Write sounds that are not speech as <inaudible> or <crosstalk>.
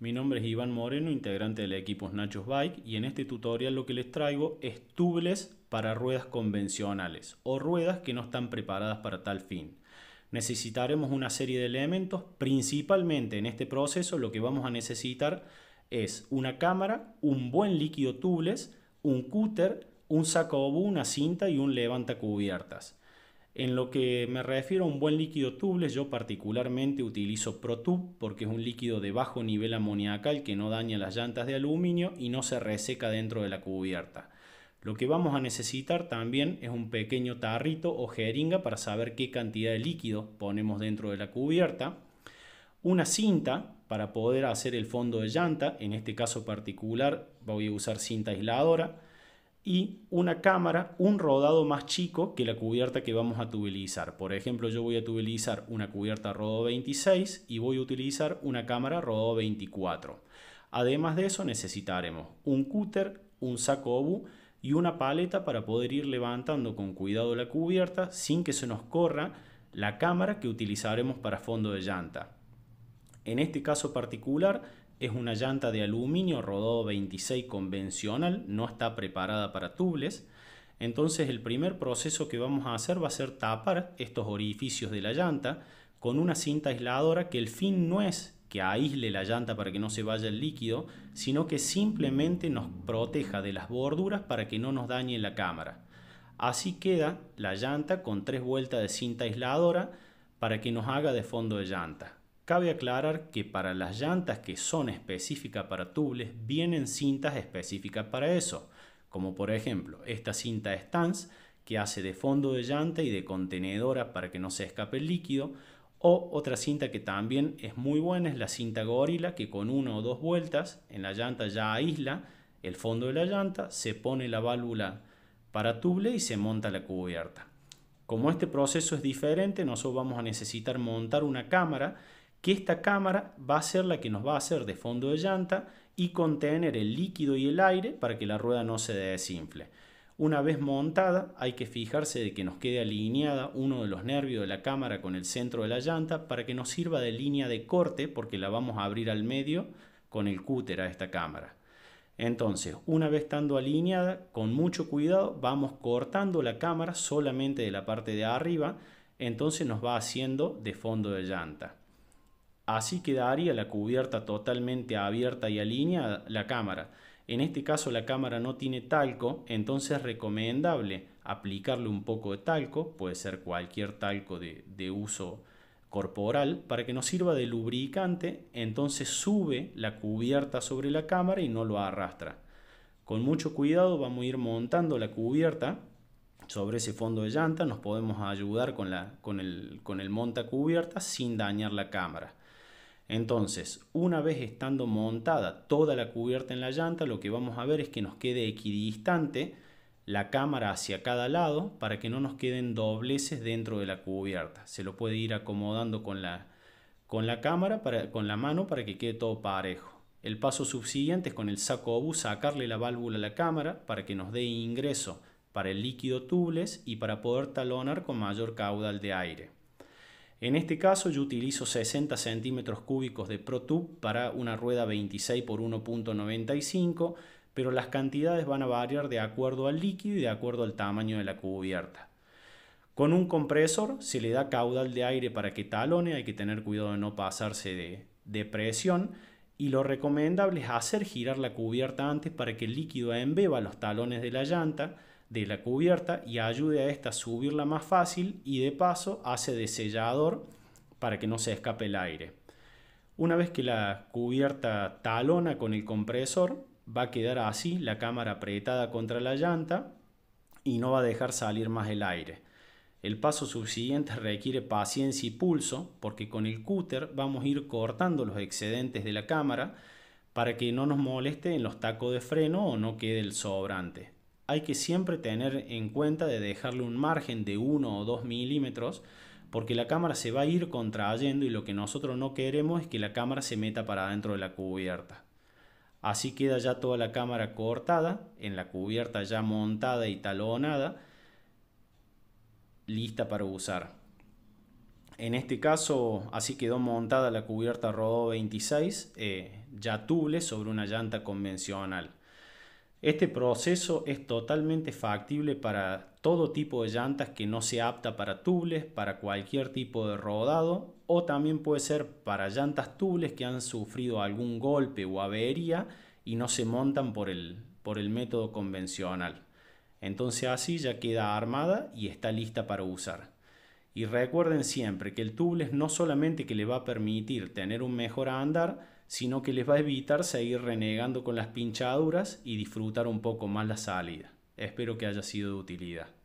Mi nombre es Iván Moreno, integrante del equipo Nachos Bike y en este tutorial lo que les traigo es tubles para ruedas convencionales o ruedas que no están preparadas para tal fin. Necesitaremos una serie de elementos, principalmente en este proceso lo que vamos a necesitar es una cámara, un buen líquido tubles, un cúter, un saco una cinta y un levanta cubiertas. En lo que me refiero a un buen líquido tuble, yo particularmente utilizo ProTube porque es un líquido de bajo nivel amoniacal que no daña las llantas de aluminio y no se reseca dentro de la cubierta. Lo que vamos a necesitar también es un pequeño tarrito o jeringa para saber qué cantidad de líquido ponemos dentro de la cubierta. Una cinta para poder hacer el fondo de llanta, en este caso particular voy a usar cinta aisladora y una cámara, un rodado más chico que la cubierta que vamos a tubelizar. Por ejemplo, yo voy a tubelizar una cubierta rodado 26 y voy a utilizar una cámara rodado 24. Además de eso necesitaremos un cúter, un saco obu y una paleta para poder ir levantando con cuidado la cubierta sin que se nos corra la cámara que utilizaremos para fondo de llanta. En este caso particular es una llanta de aluminio rodado 26 convencional, no está preparada para tubles. Entonces el primer proceso que vamos a hacer va a ser tapar estos orificios de la llanta con una cinta aisladora que el fin no es que aísle la llanta para que no se vaya el líquido, sino que simplemente nos proteja de las borduras para que no nos dañe la cámara. Así queda la llanta con tres vueltas de cinta aisladora para que nos haga de fondo de llanta. Cabe aclarar que para las llantas que son específicas para tubles vienen cintas específicas para eso, como por ejemplo esta cinta Stance que hace de fondo de llanta y de contenedora para que no se escape el líquido, o otra cinta que también es muy buena es la cinta gorila que con una o dos vueltas en la llanta ya aísla el fondo de la llanta, se pone la válvula para tuble y se monta la cubierta. Como este proceso es diferente, nosotros vamos a necesitar montar una cámara que esta cámara va a ser la que nos va a hacer de fondo de llanta y contener el líquido y el aire para que la rueda no se desinfle. Una vez montada hay que fijarse de que nos quede alineada uno de los nervios de la cámara con el centro de la llanta para que nos sirva de línea de corte porque la vamos a abrir al medio con el cúter a esta cámara. Entonces, una vez estando alineada, con mucho cuidado vamos cortando la cámara solamente de la parte de arriba, entonces nos va haciendo de fondo de llanta. Así quedaría la cubierta totalmente abierta y alineada la cámara. En este caso la cámara no tiene talco, entonces es recomendable aplicarle un poco de talco, puede ser cualquier talco de, uso corporal, para que nos sirva de lubricante, entonces sube la cubierta sobre la cámara y no lo arrastra. Con mucho cuidado vamos a ir montando la cubierta sobre ese fondo de llanta, nos podemos ayudar con, el, con el monta cubierta sin dañar la cámara. Entonces, una vez estando montada toda la cubierta en la llanta, lo que vamos a ver es que nos quede equidistante la cámara hacia cada lado para que no nos queden dobleces dentro de la cubierta. Se lo puede ir acomodando con la, cámara, para, con la mano, para que quede todo parejo. El paso subsiguiente es con el saco obu sacarle la válvula a la cámara para que nos dé ingreso para el líquido tubles y para poder talonar con mayor caudal de aire. En este caso yo utilizo 60 centímetros cúbicos de ProTube para una rueda 26 por 1.95, pero las cantidades van a variar de acuerdo al líquido y de acuerdo al tamaño de la cubierta. Con un compresor se le da caudal de aire para que talone, hay que tener cuidado de no pasarse de, de presión y lo recomendable es hacer girar la cubierta antes para que el líquido embeba los talones de la llanta de la cubierta y ayude a esta a subirla más fácil y de paso hace de sellador para que no se escape el aire. Una vez que la cubierta talona con el compresor, va a quedar así la cámara apretada contra la llanta y no va a dejar salir más el aire. El paso subsiguiente <laughs> requiere paciencia y pulso porque con el cúter vamos a ir cortando los excedentes de la cámara para que no nos moleste en los tacos de freno o no quede el sobrante hay que siempre tener en cuenta de dejarle un margen de 1 o 2 milímetros porque la cámara se va a ir contrayendo y lo que nosotros no queremos es que la cámara se meta para dentro de la cubierta. Así queda ya toda la cámara cortada, en la cubierta ya montada y talonada, lista para usar. En este caso, así quedó montada la cubierta Rodó 26, eh, ya tuble sobre una llanta convencional. Este proceso es totalmente factible para todo tipo de llantas que no sea apta para tubles, para cualquier tipo de rodado o también puede ser para llantas tubles que han sufrido algún golpe o avería y no se montan por el, método convencional. Entonces así ya queda armada y está lista para usar. Y recuerden siempre que el es no solamente que le va a permitir tener un mejor andar, sino que les va a evitar seguir renegando con las pinchaduras y disfrutar un poco más la salida. Espero que haya sido de utilidad.